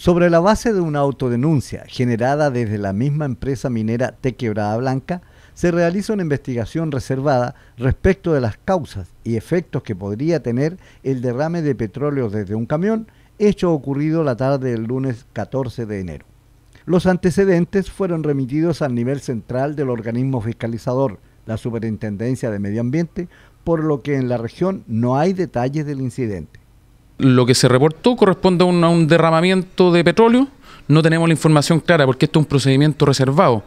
Sobre la base de una autodenuncia generada desde la misma empresa minera Te Quebrada Blanca, se realiza una investigación reservada respecto de las causas y efectos que podría tener el derrame de petróleo desde un camión, hecho ocurrido la tarde del lunes 14 de enero. Los antecedentes fueron remitidos al nivel central del organismo fiscalizador, la Superintendencia de Medio Ambiente, por lo que en la región no hay detalles del incidente lo que se reportó corresponde a un, derramamiento de petróleo. No tenemos la información clara porque esto es un procedimiento reservado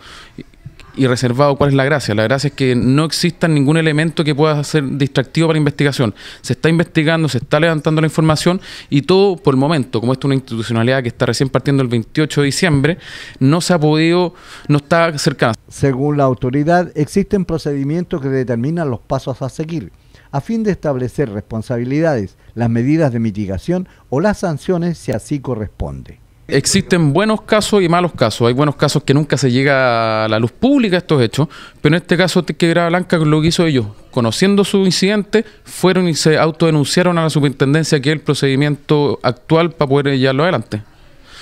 y reservado, ¿cuál es la gracia? La gracia es que no exista ningún elemento que pueda ser distractivo para la investigación. Se está investigando, se está levantando la información y todo por el momento, como esto es una institucionalidad que está recién partiendo el 28 de diciembre, no se ha podido, no está cercana. Según la autoridad, existen procedimientos que determinan los pasos a seguir a fin de establecer responsabilidades, las medidas de mitigación o las sanciones si así corresponde. Existen buenos casos y malos casos. Hay buenos casos que nunca se llega a la luz pública estos hechos, pero en este caso era Blanca lo que hizo ellos, conociendo su incidente, fueron y se autodenunciaron a la superintendencia que es el procedimiento actual para poder llevarlo adelante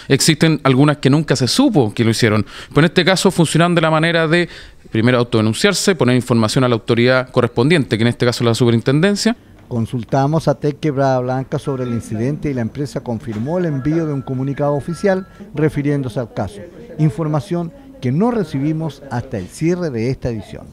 existen algunas que nunca se supo que lo hicieron. Pero en este caso funcionan de la manera de primero autodenunciarse, poner información a la autoridad correspondiente, que en este caso es la superintendencia. Consultamos a Tec Quebrada Blanca sobre el incidente y la empresa confirmó el envío de un comunicado oficial refiriéndose al caso. Información que no recibimos hasta el cierre de esta edición.